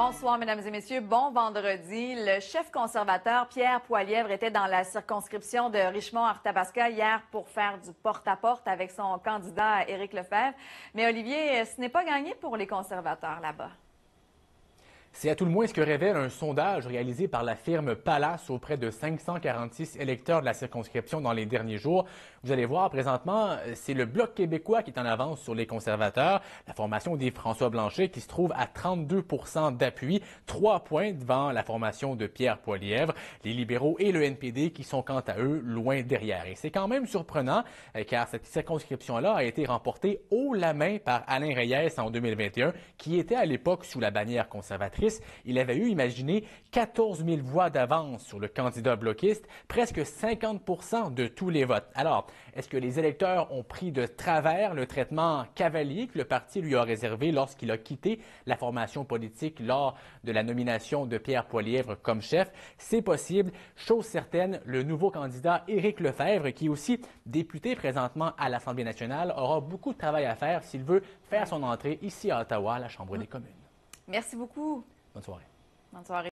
Bonsoir, mesdames et messieurs. Bon vendredi. Le chef conservateur Pierre Poilièvre était dans la circonscription de Richmond-Arthabasca hier pour faire du porte-à-porte avec son candidat Éric Lefebvre. Mais Olivier, ce n'est pas gagné pour les conservateurs là-bas. C'est à tout le moins ce que révèle un sondage réalisé par la firme Palace auprès de 546 électeurs de la circonscription dans les derniers jours. Vous allez voir, présentement, c'est le Bloc québécois qui est en avance sur les conservateurs. La formation des François Blanchet qui se trouve à 32 d'appui, trois points devant la formation de Pierre Poilièvre. Les libéraux et le NPD qui sont quant à eux loin derrière. Et c'est quand même surprenant euh, car cette circonscription-là a été remportée haut la main par Alain Reyes en 2021 qui était à l'époque sous la bannière conservatrice il avait eu imaginé 14 000 voix d'avance sur le candidat bloquiste, presque 50 de tous les votes. Alors, est-ce que les électeurs ont pris de travers le traitement cavalier que le parti lui a réservé lorsqu'il a quitté la formation politique lors de la nomination de Pierre Poilièvre comme chef? C'est possible. Chose certaine, le nouveau candidat Éric Lefebvre, qui est aussi député présentement à l'Assemblée nationale, aura beaucoup de travail à faire s'il veut faire son entrée ici à Ottawa, à la Chambre des mm. communes. Merci beaucoup. Bonne soirée. Bonne soirée.